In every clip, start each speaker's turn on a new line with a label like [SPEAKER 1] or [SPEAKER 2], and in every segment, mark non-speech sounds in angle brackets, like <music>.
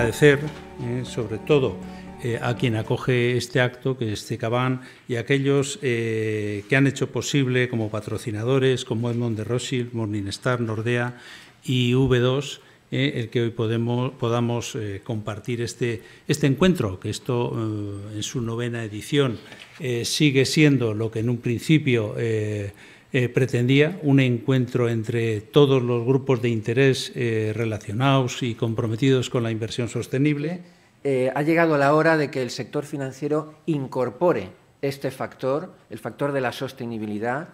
[SPEAKER 1] agradecer eh, sobre todo eh, a quien acoge este acto, que es cabán y a aquellos eh, que han hecho posible como patrocinadores, como Edmond de Rothschild, Morningstar, Nordea y V2, el que hoy podemos, podamos compartir este, este encuentro, que esto en su novena edición sigue siendo lo que en un principio eh, pretendía un encuentro entre todos los grupos de interés eh, relacionados y comprometidos con la inversión sostenible.
[SPEAKER 2] Eh, ha llegado la hora de que el sector financiero incorpore este factor, el factor de la sostenibilidad,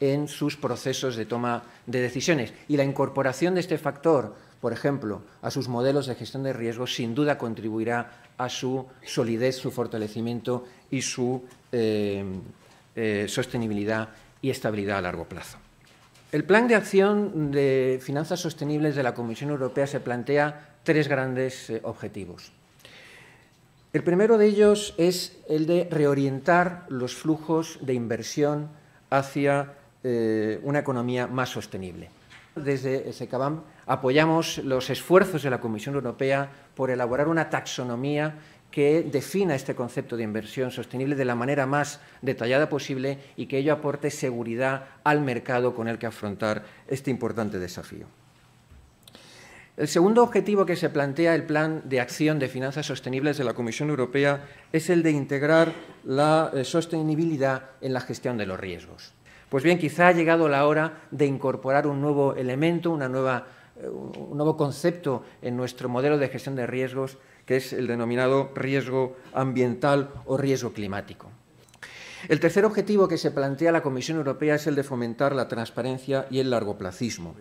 [SPEAKER 2] en sus procesos de toma de decisiones. Y la incorporación de este factor, por ejemplo, a sus modelos de gestión de riesgos, sin duda contribuirá a su solidez, su fortalecimiento y su sostenibilidad y estabilidad a largo plazo. El Plan de Acción de Finanzas Sostenibles de la Comisión Europea se plantea tres grandes eh, objetivos. El primero de ellos es el de reorientar los flujos de inversión hacia eh, una economía más sostenible. Desde SECABAM apoyamos los esfuerzos de la Comisión Europea por elaborar una taxonomía que defina este concepto de inversión sostenible de la manera más detallada posible y que ello aporte seguridad al mercado con el que afrontar este importante desafío. El segundo objetivo que se plantea el Plan de Acción de Finanzas Sostenibles de la Comisión Europea es el de integrar la eh, sostenibilidad en la gestión de los riesgos. Pues bien, quizá ha llegado la hora de incorporar un nuevo elemento, eh, un nuevo concepto en nuestro modelo de gestión de riesgos que es el denominado riesgo ambiental o riesgo climático. El tercer objetivo
[SPEAKER 3] que se plantea la Comisión Europea es el de fomentar la transparencia y el largoplacismo.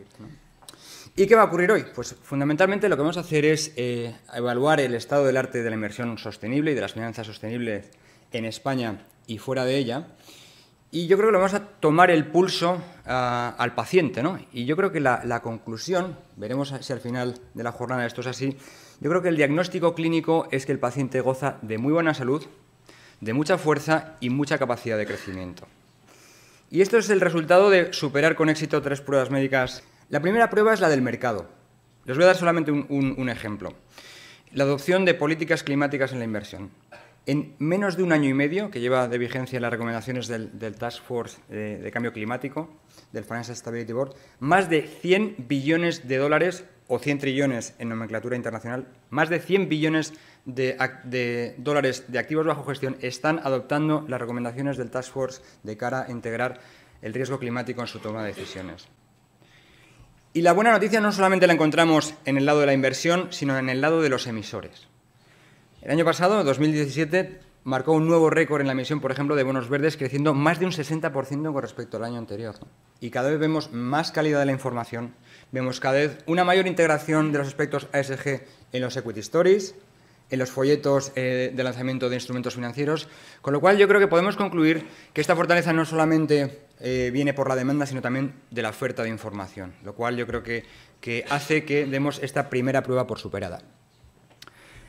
[SPEAKER 3] ¿Y qué va a ocurrir hoy? Pues fundamentalmente lo que vamos a hacer es eh, evaluar el estado del arte de la inversión sostenible y de las finanzas sostenibles en España y fuera de ella. Y yo creo que lo vamos a tomar el pulso ah, al paciente, ¿no? Y yo creo que la, la conclusión, veremos si al final de la jornada esto es así, yo creo que el diagnóstico clínico es que el paciente goza de muy buena salud, de mucha fuerza y mucha capacidad de crecimiento. Y esto es el resultado de superar con éxito tres pruebas médicas. La primera prueba es la del mercado. Les voy a dar solamente un, ejemplo. La adopción de políticas climáticas en la inversión. En menos de un año y medio, que lleva de vigencia las recomendaciones del, Task Force de, de Cambio Climático, del Financial Stability Board, más de 100 billones de dólares o 100 trillones en nomenclatura internacional, más de 100 billones de, dólares de activos bajo gestión están adoptando las recomendaciones del Task Force de cara a integrar el riesgo climático en su toma de decisiones. Y la buena noticia no solamente la encontramos en el lado de la inversión, sino en el lado de los emisores. El año pasado, 2017, marcó un nuevo récord en la emisión, por ejemplo, de bonos verdes, creciendo más de un 60% con respecto al año anterior. Y cada vez vemos más calidad de la información, vemos cada vez una mayor integración de los aspectos ASG en los equity stories, en los folletos eh, de lanzamiento de instrumentos financieros, con lo cual yo creo que podemos concluir que esta fortaleza no solamente eh, viene por la demanda, sino también de la oferta de información, lo cual yo creo que, que hace que demos esta primera prueba por superada.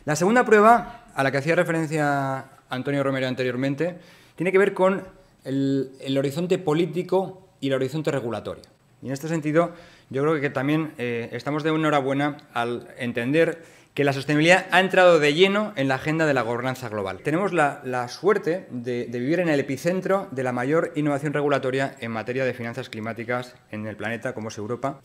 [SPEAKER 3] La segunda prueba, a la que hacía referencia Antonio Romero anteriormente, tiene que ver con el horizonte político y el horizonte regulatorio. Y en este sentido, yo creo que también eh, estamos de enhorabuena al entender que la sostenibilidad ha entrado de lleno en la agenda de la gobernanza global. Tenemos la, suerte de, vivir en el epicentro de la mayor innovación regulatoria en materia de finanzas climáticas en el planeta, como es Europa.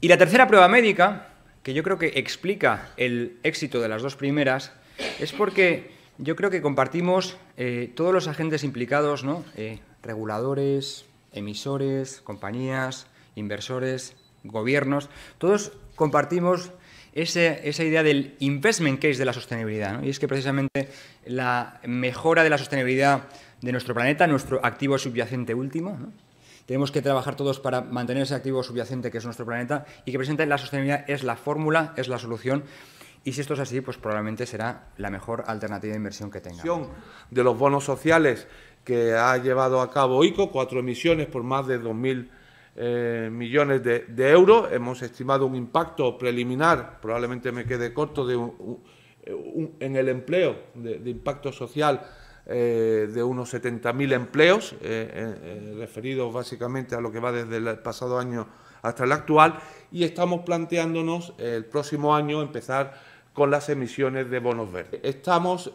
[SPEAKER 3] Y la tercera prueba médica, que yo creo que explica el éxito de las dos primeras, es porque yo creo que compartimos eh, todos los agentes implicados, ¿no? Eh, reguladores, emisores, compañías, inversores, gobiernos, todos compartimos ese, esa idea del investment case de la sostenibilidad. Y es que precisamente la mejora de la sostenibilidad de nuestro planeta, nuestro activo subyacente último, tenemos que trabajar todos para mantener ese activo subyacente que es nuestro planeta y que presente la sostenibilidad es la fórmula, es la solución. Y si esto es así, pues probablemente será la mejor alternativa de inversión que tenga. De los bonos sociales que ha
[SPEAKER 4] llevado a cabo ICO, cuatro emisiones por más de 2.000 eh, millones de, euros. Hemos estimado un impacto preliminar, probablemente me quede corto, de en el empleo, de, impacto social eh, de unos 70.000 empleos, eh, eh, referidos básicamente a lo que va desde el pasado año hasta el actual, y estamos planteándonos el próximo año empezar con las emisiones de bonos verdes. Estamos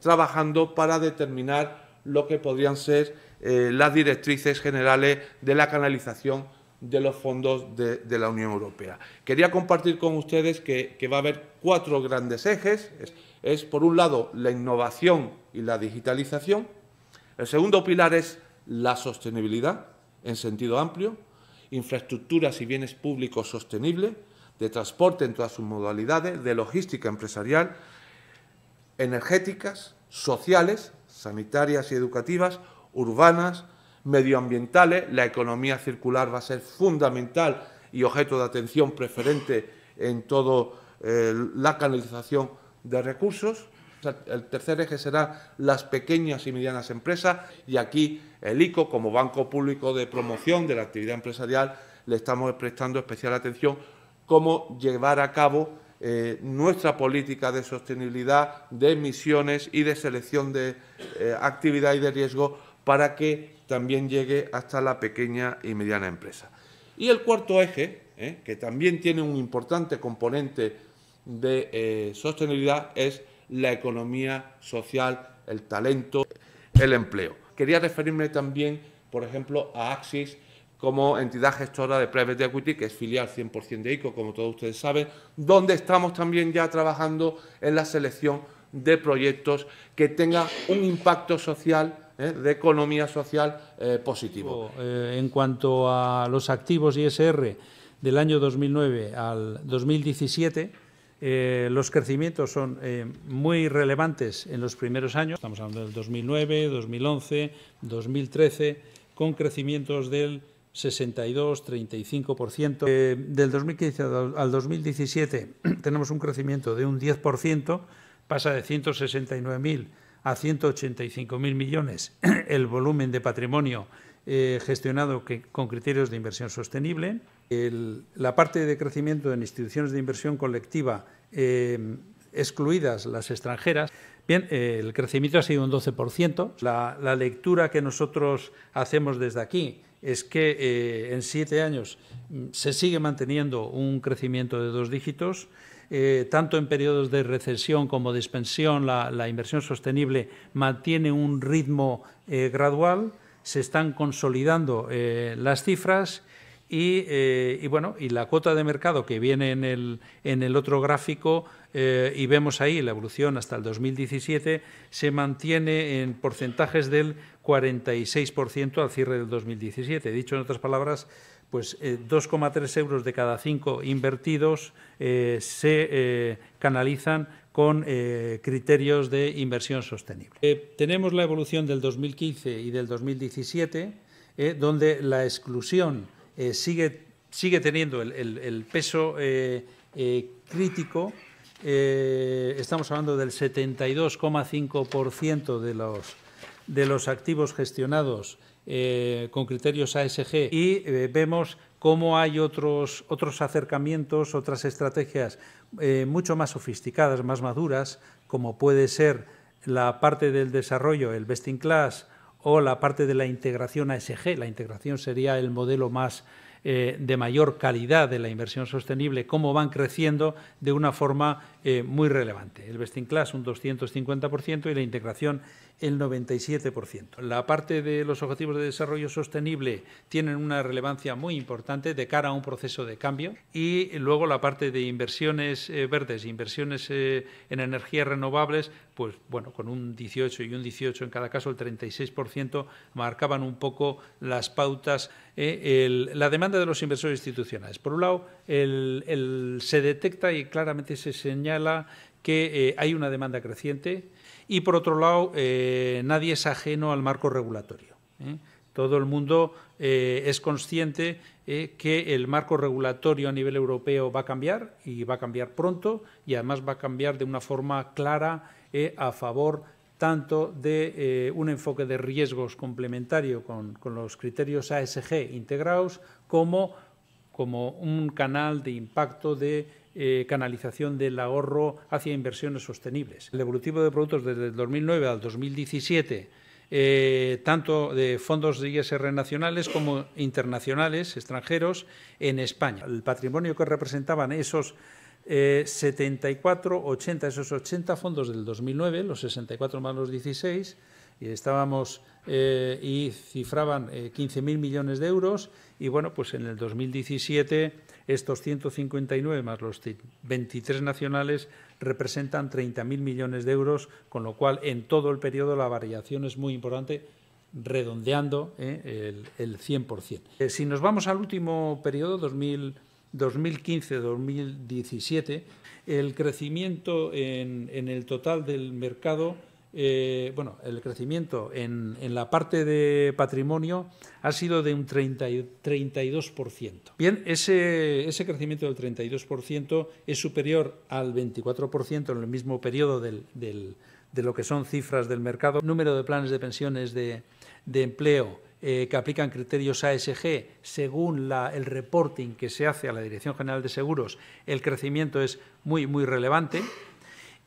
[SPEAKER 4] trabajando para determinar lo que podrían ser eh, las directrices generales de la canalización de los fondos de, la Unión Europea. Quería compartir con ustedes que, va a haber cuatro grandes ejes. es, por un lado, la innovación y la digitalización. El segundo pilar es la sostenibilidad, en sentido amplio, infraestructuras y bienes públicos sostenibles, de transporte en todas sus modalidades, de logística empresarial, energéticas, sociales sanitarias y educativas, urbanas, medioambientales. La economía circular va a ser fundamental y objeto de atención preferente en toda eh, la canalización de recursos. El tercer eje será las pequeñas y medianas empresas y aquí el ICO, como Banco Público de Promoción de la Actividad Empresarial, le estamos prestando especial atención cómo llevar a cabo eh, nuestra política de sostenibilidad, de emisiones y de selección de eh, actividad y de riesgo para que también llegue hasta la pequeña y mediana empresa. Y el cuarto eje, eh, que también tiene un importante componente de sostenibilidad, es la economía social, el talento, el empleo. Quería referirme también, por ejemplo, a Axis como entidad gestora de Private Equity, que es filial 100% de ICO, como todos ustedes saben, donde estamos también ya trabajando en la selección de proyectos que tenga un impacto social eh, de economía social eh, positivo. Eh, en cuanto a los activos ISR del
[SPEAKER 1] año 2009 al 2017, los crecimientos son muy relevantes en los primeros años. Estamos hablando del 2009, 2011, 2013, con crecimientos del 62, 35%. Eh, del 2015 al 2017 <clears throat> tenemos un crecimiento de un 10%, pasa de 169.000 a 185.000 millones <clears throat> el volumen de patrimonio eh, gestionado con criterios de inversión sostenible. la parte de crecimiento en instituciones de inversión colectiva, eh, excluidas las extranjeras, Bien, el crecimiento ha sido un 12%. La, la, lectura que nosotros hacemos desde aquí es que eh, en siete años mm, se sigue manteniendo un crecimiento de dos dígitos. Eh, tanto en periodos de recesión como de expansión, la, inversión sostenible mantiene un ritmo eh, gradual, se están consolidando las cifras eh, y, bueno, y la cuota de mercado que viene en el, otro gráfico eh, y vemos ahí la evolución hasta el 2017 se mantiene en porcentajes del 46% al cierre del 2017. Dicho en otras palabras, pues 2,3 eh, euros de cada 5 invertidos se canalizan con criterios de inversión sostenible. tenemos la evolución del 2015 y del 2017, donde la exclusión eh, sigue, sigue teniendo el, peso eh, eh, crítico. estamos hablando del 72,5% de los, de los activos gestionados con criterios ASG y vemos cómo hay otros, otros acercamientos, otras estrategias mucho más sofisticadas, más maduras, como puede ser la parte del desarrollo, el best in class, o la parte de la integración ASG. La integración sería el modelo más eh, de mayor calidad de la inversión sostenible, cómo van creciendo de una forma eh, muy relevante. El best in class un 250% y la integración el 97%. La parte de los objetivos de desarrollo sostenible tienen una relevancia muy importante de cara a un proceso de cambio y luego la parte de inversiones eh, verdes, inversiones eh, en energías renovables, pues bueno, con un 18 y un 18 en cada caso, el 36% marcaban un poco las pautas, eh, la demanda de los inversores institucionales. Por un lado, se detecta y claramente se señala que hay una demanda creciente, y por otro lado, eh, nadie es ajeno al marco regulatorio. ¿eh? Todo el mundo eh, es consciente que el marco regulatorio a nivel europeo va a cambiar y va a cambiar pronto y además va a cambiar de una forma clara a favor tanto de un enfoque de riesgos complementario con, con, los criterios ASG integrados como, como un canal de impacto de eh, canalización del ahorro hacia inversiones sostenibles. El evolutivo de productos desde el 2009 al 2017 eh, tanto de fondos de ISR nacionales como internacionales, extranjeros, en España. El patrimonio que representaban esos 74, eh, 80, esos 80 fondos del 2009, los 64 más los 16, y estábamos y cifraban 15.000 millones de euros, y bueno, pues en el 2017 estos 159 más los 23 nacionales representan 30.000 millones de euros, con lo cual en todo el periodo la variación es muy importante, redondeando ¿eh? el, 100%. Eh, si nos vamos al último periodo, 2015-2017, el crecimiento en el total del mercado eh, bueno, el crecimiento en, la parte de patrimonio ha sido de un 32%. Bien, ese, crecimiento del 32% es superior al 24% en el mismo periodo de lo que son cifras del mercado. Número de planes de pensiones de, empleo eh, que aplican criterios ASG según el reporting que se hace a la Dirección General de Seguros, el crecimiento es muy, muy relevante.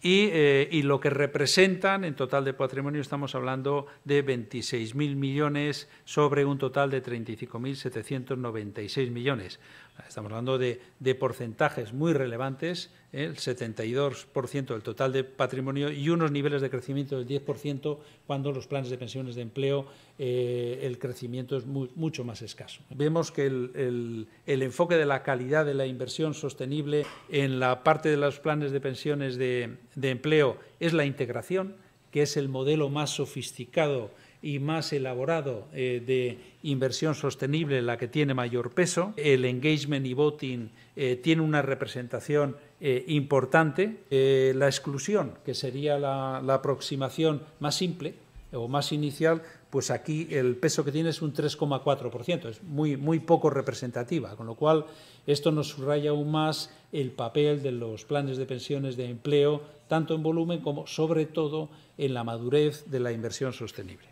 [SPEAKER 1] Eh, y, lo que representan en total de patrimonio estamos hablando de 26.000 millones sobre un total de 35.796 millones. Estamos hablando de, porcentajes muy relevantes, ¿eh? el 72% del total de patrimonio y unos niveles de crecimiento del 10% cuando los planes de pensiones de empleo eh, el crecimiento es mucho más escaso. Vemos que el, enfoque de la calidad de la inversión sostenible en la parte de los planes de pensiones de empleo es la integración que es el modelo más sofisticado y más elaborado eh, de inversión sostenible, la que tiene mayor peso. El engagement y voting eh, tiene una representación eh, importante. la exclusión, que sería la, aproximación más simple o más inicial, pues aquí el peso que tiene es un 3,4%, es muy, muy poco representativa, con lo cual esto nos subraya aún más el papel de los planes de pensiones de empleo tanto en volumen como, sobre todo, en la madurez de la inversión sostenible.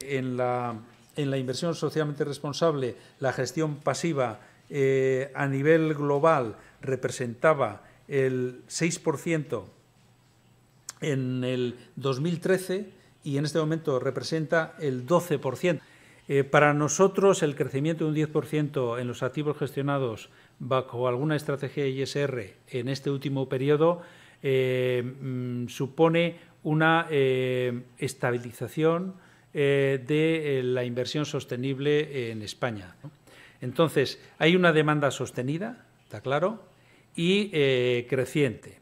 [SPEAKER 1] En la, inversión socialmente responsable, la gestión pasiva eh, a nivel global representaba el 6% en el 2013 y en este momento representa el 12%. Eh, para nosotros el crecimiento de un 10% en los activos gestionados bajo alguna estrategia ISR en este último periodo eh, mm, supone una eh, estabilización eh, de la inversión sostenible en España. Entonces, hay una demanda sostenida, está claro, y creciente.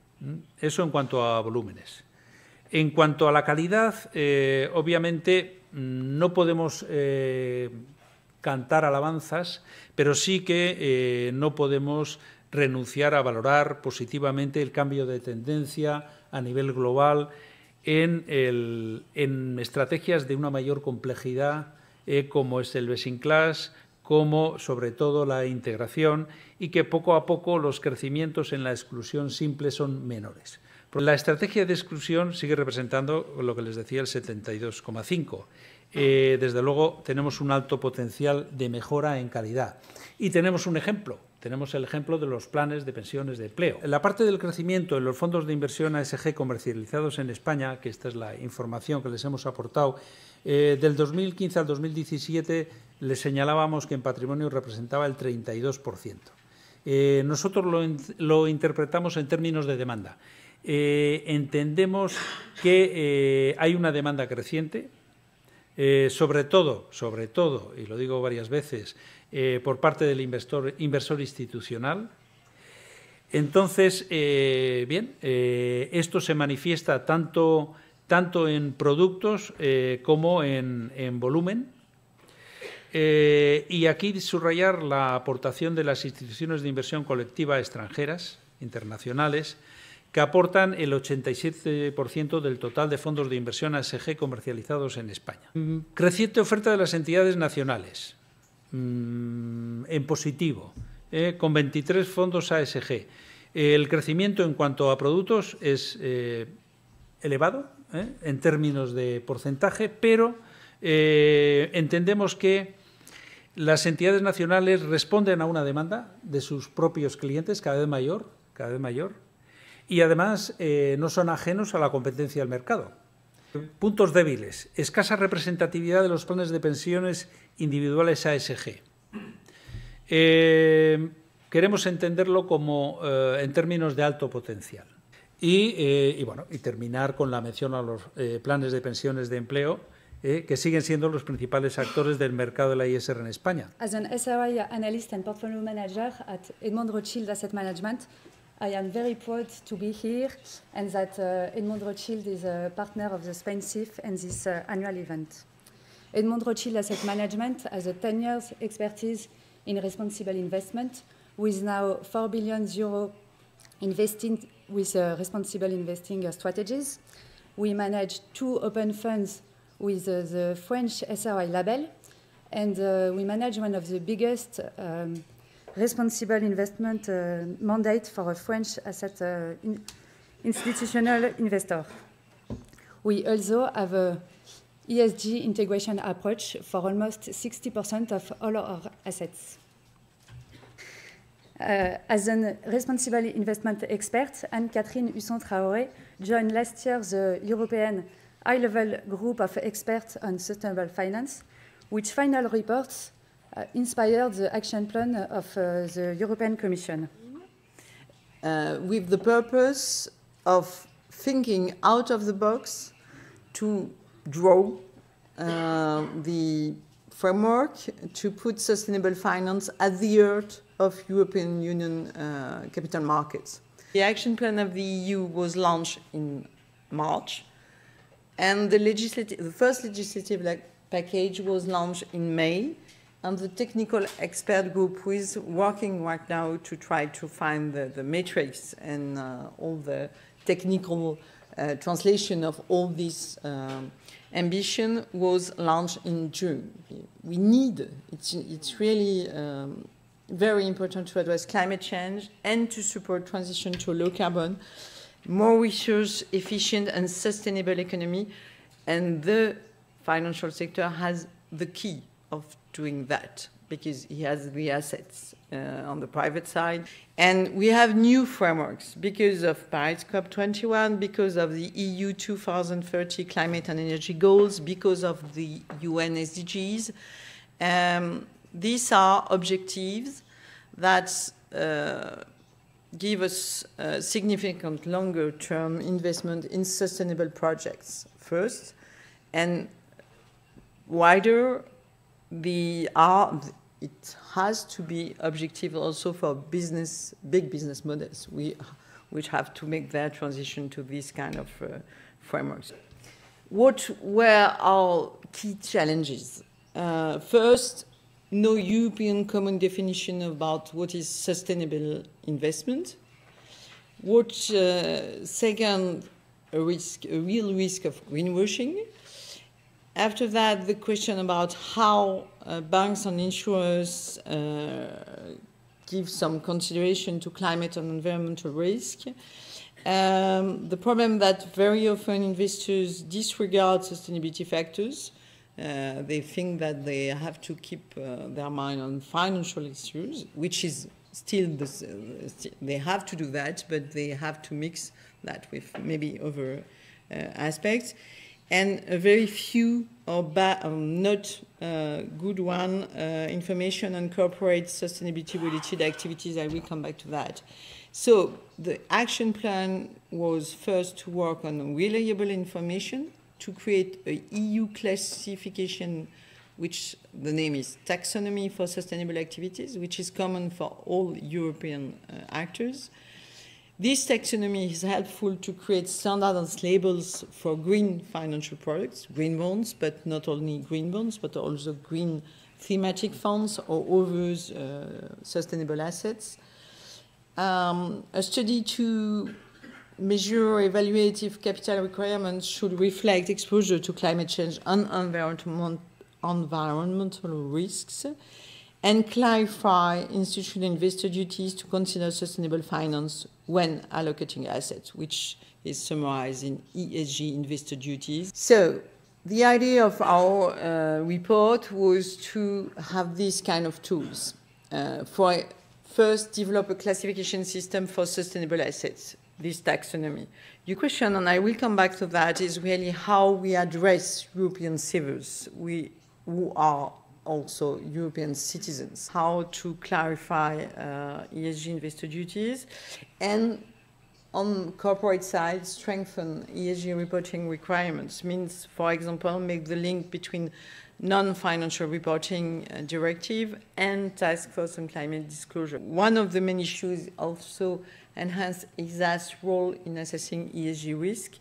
[SPEAKER 1] Eso en cuanto a volúmenes. En cuanto a la calidad, obviamente mm, no podemos cantar alabanzas, pero sí que no podemos renunciar a valorar positivamente el cambio de tendencia a nivel global en, estrategias de una mayor complejidad, eh, como es el best class, como sobre todo la integración, y que poco a poco los crecimientos en la exclusión simple son menores. La estrategia de exclusión sigue representando lo que les decía el 72,5. Eh, desde luego tenemos un alto potencial de mejora en calidad. Y tenemos un ejemplo, tenemos el ejemplo de los planes de pensiones de empleo. La parte del crecimiento en los fondos de inversión ASG comercializados en España, que esta es la información que les hemos aportado, eh, del 2015 al 2017 les señalábamos que en patrimonio representaba el 32%. Eh, nosotros lo, interpretamos en términos de demanda. Eh, entendemos que hay una demanda creciente, sobre todo, sobre todo, y lo digo varias veces, eh, por parte del inversor, institucional. Entonces, eh, bien, eh, esto se manifiesta tanto, tanto en productos como en, en volumen. y aquí subrayar la aportación de las instituciones de inversión colectiva extranjeras, internacionales, que aportan el 87% del total de fondos de inversión ASG comercializados en España. Creciente oferta de las entidades nacionales. Mm, en positivo, eh, con 23 fondos ASG. El crecimiento en cuanto a productos es eh, elevado eh, en términos de porcentaje, pero entendemos que las entidades nacionales responden a una demanda de sus propios clientes cada vez mayor, cada vez mayor, y además no son ajenos a la competencia del mercado. Puntos débiles. Escasa representatividad de los planes de pensiones individuales ASG. Eh, queremos entenderlo como eh, en términos de alto potencial. Eh, y, bueno, y terminar con la mención a los planes de pensiones de empleo, que siguen siendo los principales actores del mercado de la ISR en España.
[SPEAKER 5] As an SRI analyst and portfolio manager at Edmond Asset Management, I am very proud to be here and that uh, Edmond Rothschild is a partner of the Spain SIF and this uh, annual event. Edmond Rothschild Asset Management has a 10 years expertise in responsible investment with now 4 billion euro invested with uh, responsible investing uh, strategies. We manage two open funds with uh, the French SRI label and uh, we manage one of the biggest um, Responsible Investment euh, Mandate for a French Asset euh, Institutional Investor. We also have a ESG integration approach for almost 60% of all our assets. Uh, as a responsible investment expert, Anne-Catherine Husson-Traoré joined last year the uh, European high-level group of experts on sustainable finance, which final reports Uh, inspired the action plan of uh, the European Commission?
[SPEAKER 6] Uh, with the purpose of thinking out of the box to draw the framework to put sustainable finance at the heart of European Union capital markets. The action plan of the EU was launched in March, and the, the first legislative package was launched in May and the technical expert group who is working right now to try to find the, the matrix and uh, all the technical uh, translation of all this um, ambition was launched in June. We need, it's, it's really um, very important to address climate change and to support transition to low carbon, more resource efficient and sustainable economy, and the financial sector has the key of doing that because he has the assets uh, on the private side. And we have new frameworks because of Paris COP21, because of the EU 2030 climate and energy goals, because of the UN SDGs. Um, these are objectives that uh, give us significant longer term investment in sustainable projects first, and wider the are it has to be objective also for business big business models we which have to make their transition to these kind of uh, frameworks. What were our key challenges? Uh, first, no European common definition about what is sustainable investment. What uh, second, a risk, a real risk of greenwashing. After that, the question about how uh, banks and insurers uh, give some consideration to climate and environmental risk. Um, the problem that very often investors disregard sustainability factors. Uh, they think that they have to keep uh, their mind on financial issues, which is still uh, they have to do that, but they have to mix that with maybe other uh, aspects and very few or, not uh, good one uh, information on corporate sustainability related activities. I will come back to that. So the action plan was first to work on reliable information to create a EU classification which the name is taxonomy for sustainable activities which is common for all European uh, actors this taxonomy is helpful to create standardized labels for green financial products, green bonds, but not only green bonds, but also green thematic funds or other uh, sustainable assets. Um, a study to measure evaluative capital requirements should reflect exposure to climate change and environment, environmental risks and clarify institutional investor duties to consider sustainable finance when allocating assets, which is summarized in ESG investor duties. So, the idea of our uh, report was to have these kind of tools. Uh, for first, develop a classification system for sustainable assets, this taxonomy. Your question, and I will come back to that, is really how we address European savers we, who are also European citizens, how to clarify uh, ESG investor duties, and on corporate side, strengthen ESG reporting requirements. Means, for example, make the link between non-financial reporting uh, directive and task force on climate disclosure. One of the main issues also enhance ESA's role in assessing ESG risk.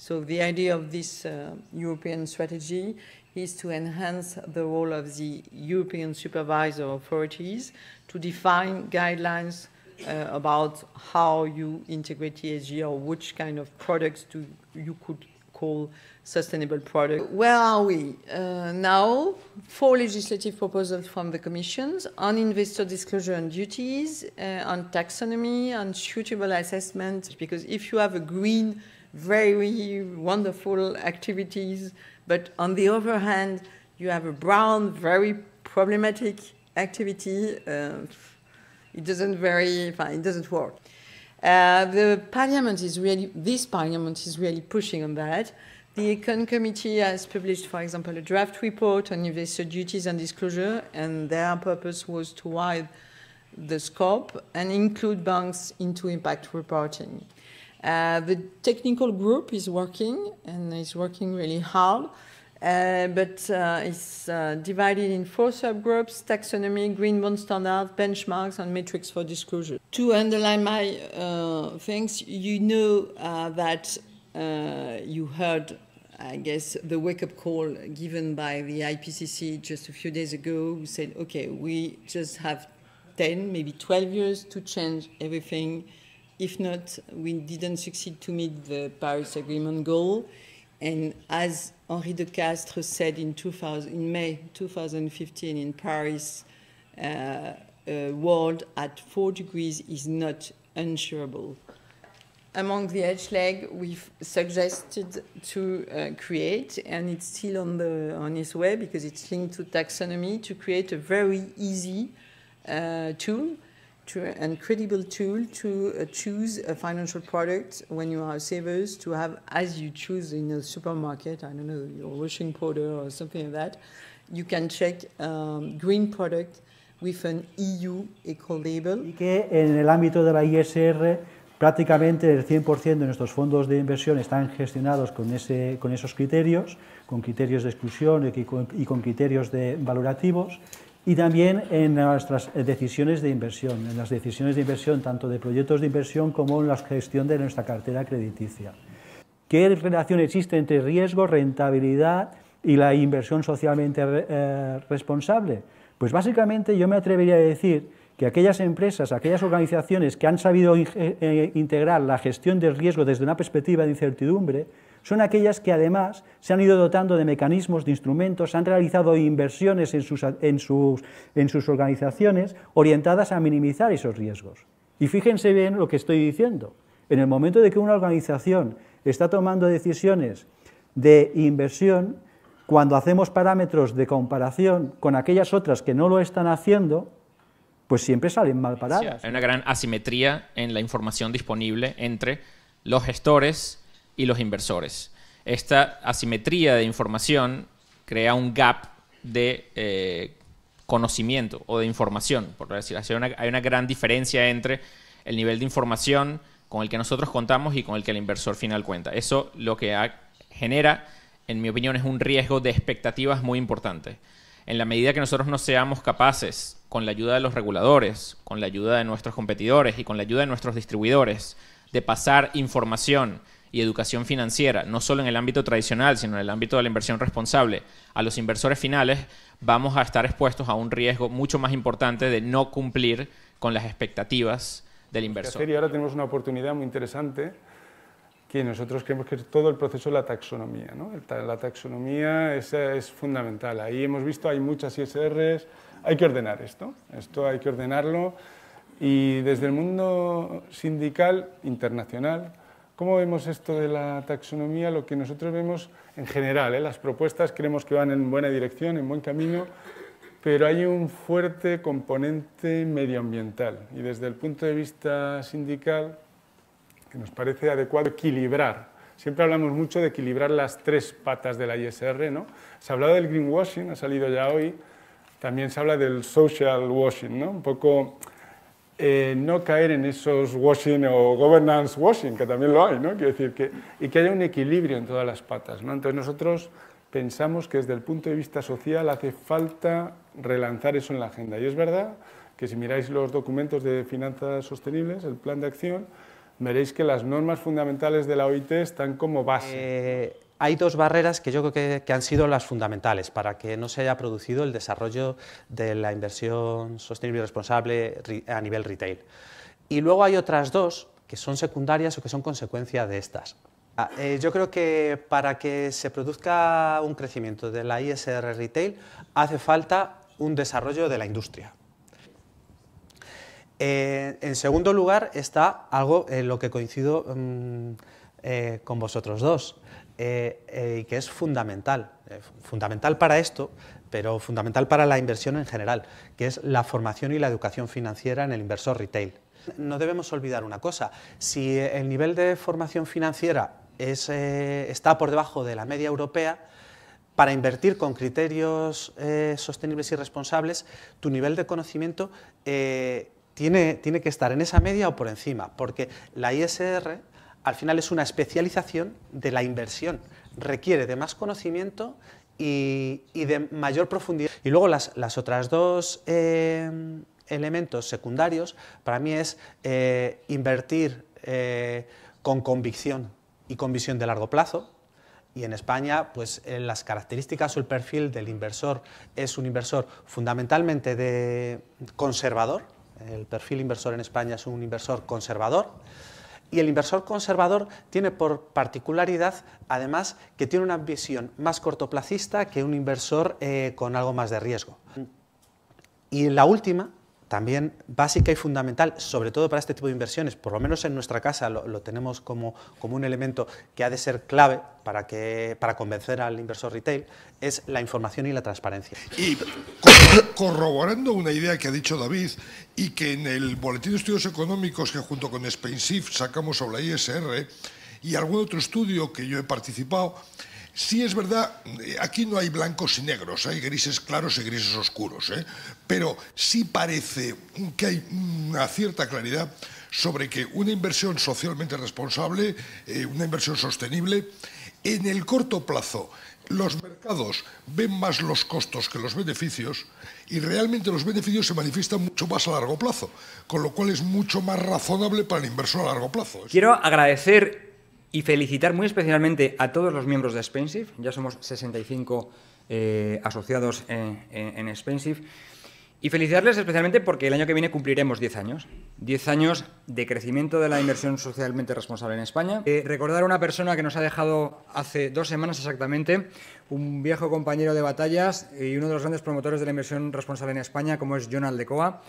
[SPEAKER 6] So the idea of this uh, European strategy is to enhance the role of the European supervisor authorities to define guidelines uh, about how you integrate ESG or which kind of products do you could call sustainable products. Where are we? Uh, now, four legislative proposals from the Commission on investor disclosure and duties, uh, on taxonomy, on suitable assessment, because if you have a green very wonderful activities, but on the other hand, you have a brown, very problematic activity. Uh, it doesn't very, it doesn't work. Uh, the parliament is really, this parliament is really pushing on that. The Econ Committee has published, for example, a draft report on investor duties and disclosure, and their purpose was to widen the scope and include banks into impact reporting. Uh, the technical group is working and is working really hard, uh, but uh, it's uh, divided in four subgroups taxonomy, green bond standards, benchmarks, and metrics for disclosure. To underline my uh, things, you know that you heard. I guess the wake up call given by the IPCC just a few days ago, who said, okay, we just have 10, maybe 12 years to change everything if not, we didn't succeed to meet the Paris Agreement goal. And as Henri de Castres said in, 2000, in May 2015 in Paris, uh, a uh, world at four degrees is not unsurable. Among the edge leg, we've suggested to uh, create, and it's still on the on its way because it's linked to taxonomy, to create a very easy uh, tool an and credible tool to uh, choose a financial product when you are savers to have as you choose in a supermarket, I don't know, your washing powder or something like that. You can check um, green product with an EU eco label. Y que
[SPEAKER 7] en el ámbito de la ISR prácticamente el 100% de nuestros fondos de inversión están gestionados con, ese, con esos criterios, con criterios de exclusión y con, y con criterios de valorativos y también en nuestras eh, decisiones de inversión, en las decisiones de inversión tanto de proyectos de inversión como en la gestión de nuestra cartera crediticia. ¿Qué relación existe entre riesgo, rentabilidad y la inversión socialmente eh, responsable? Pues básicamente yo me atrevería a decir que aquellas empresas, aquellas organizaciones que han sabido eh, integrar la gestión del riesgo desde una perspectiva de incertidumbre, son aquellas que además se han ido dotando de mecanismos, de instrumentos, han realizado inversiones en sus, en sus, organizaciones orientadas a minimizar esos riesgos. Y fíjense bien lo que estoy diciendo. En el momento de que una organización está tomando decisiones de inversión, cuando hacemos parámetros de comparación con aquellas otras que no lo están haciendo, pues siempre salen mal paradas.
[SPEAKER 2] hay una gran asimetría en la información disponible entre los gestores y los inversores. Esta asimetría de información crea un gap de eh, conocimiento o de información, por decirlo así. Hay una, gran diferencia entre el nivel de información con el que nosotros contamos y con el que el inversor final cuenta. Eso lo que genera, en mi opinión, es un riesgo de expectativas muy importante. En la medida que nosotros no seamos capaces, con la ayuda de los reguladores, con la ayuda de nuestros competidores y con la ayuda de nuestros distribuidores, de pasar información y educación financiera, no solo en el ámbito tradicional, sino en el ámbito de la inversión responsable, a los inversores finales, vamos a estar expuestos a un riesgo mucho más importante de no cumplir con las expectativas del inversor. Y
[SPEAKER 8] ahora tenemos una oportunidad muy interesante que nosotros creemos que es todo el proceso de la taxonomía. ¿no? La taxonomía es, es, fundamental. Ahí hemos visto, hay muchas ISRs, hay que ordenar esto, esto hay que ordenarlo. Y desde el mundo sindical internacional, ¿Cómo vemos esto de la taxonomía? Lo que nosotros vemos en general, ¿eh? las propuestas creemos que van en buena dirección, en buen camino, pero hay un fuerte componente medioambiental y desde el punto de vista sindical que nos parece adecuado equilibrar. Siempre hablamos mucho de equilibrar las tres patas de la ISR, ¿no? Se ha hablado del greenwashing, ha salido ya hoy, también se habla del social washing, ¿no? Un poco eh, no caer en esos washing o governance washing, que también lo hay, ¿no? decir que, y que haya un equilibrio en todas las patas, ¿no? Entonces nosotros pensamos que desde el punto de vista social hace falta relanzar eso en la agenda. Y es verdad que si miráis los documentos de finanzas sostenibles, el plan de acción, veréis que las normas fundamentales de la OIT están como base. Eh,
[SPEAKER 9] hay dos barreras que yo creo que, han sido las fundamentales para que no se haya producido el desarrollo de la inversión sostenible y responsable a nivel retail. Y luego hay otras dos que son secundarias o que son consecuencia de estas. Ah, eh, yo creo que para que se produzca un crecimiento de la ISR retail hace falta un desarrollo de la industria. Eh, en segundo lugar está algo en lo que coincido mm, eh, con vosotros dos, eh, eh, y que es fundamental, eh, fundamental para esto, pero fundamental para la inversión en general, que es la formación y la educación financiera en el inversor retail. No debemos olvidar una cosa, si el nivel de formación financiera está por debajo de la media europea, para invertir con criterios sostenibles y responsables, tu nivel de conocimiento tiene, tiene que estar en esa media o por encima, porque la ISR al final es una especialización de la inversión. Requiere de más conocimiento y, de mayor profundidad. Y luego las, otras dos eh, elementos secundarios para mí es eh, invertir eh, con convicción y con visión de largo plazo. Y en España, pues las características o el perfil del inversor es un inversor fundamentalmente de conservador. El perfil inversor en España es un inversor conservador. Y el inversor conservador tiene por particularidad, además, que tiene una visión más cortoplacista que un inversor eh, con algo más de riesgo. Y la última también básica y fundamental, sobre todo para este tipo de inversiones, por lo menos en nuestra casa lo, tenemos como, como, un elemento que ha de ser clave para, que, para convencer al inversor retail, es la información y la transparencia. Y
[SPEAKER 8] corroborando una idea que ha dicho David y que en el Boletín de Estudios Económicos que junto con Spainsif sacamos sobre la ISR y algún otro estudio que yo he participado, Sí es verdad, eh, aquí no hay blancos y negros, hay grises claros y grises oscuros, ¿eh? pero sí parece que hay una cierta claridad sobre que una inversión socialmente responsable, eh, una inversión sostenible, en el corto plazo los mercados ven más los costos que los beneficios y realmente los beneficios se manifiestan mucho más a largo plazo, con lo cual es mucho más razonable para el inversor a largo plazo.
[SPEAKER 3] Quiero agradecer y felicitar muy especialmente a todos los miembros de Expensive. Ya somos 65 eh, asociados en, Expensive. Y felicitarles especialmente porque el año que viene cumpliremos 10 años. 10 años de crecimiento de la inversión socialmente responsable en España. Eh, recordar a una persona que nos ha dejado hace dos semanas exactamente, un viejo compañero de batallas y uno de los grandes promotores de la inversión responsable en España, como es John Aldecoa.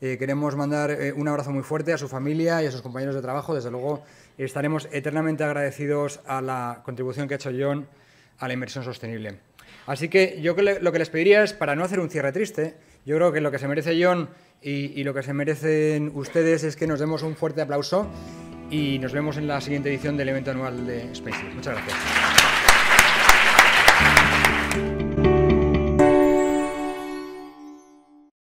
[SPEAKER 3] Eh, queremos mandar eh, un abrazo muy fuerte a su familia y a sus compañeros de trabajo. Desde luego, estaremos eternamente agradecidos a la contribución que ha hecho John a la inversión sostenible. Así que yo lo que les pediría es, para no hacer un cierre triste, yo creo que lo que se merece John y, lo que se merecen ustedes es que nos demos un fuerte aplauso y nos vemos en la siguiente edición del evento anual de Space. Muchas gracias.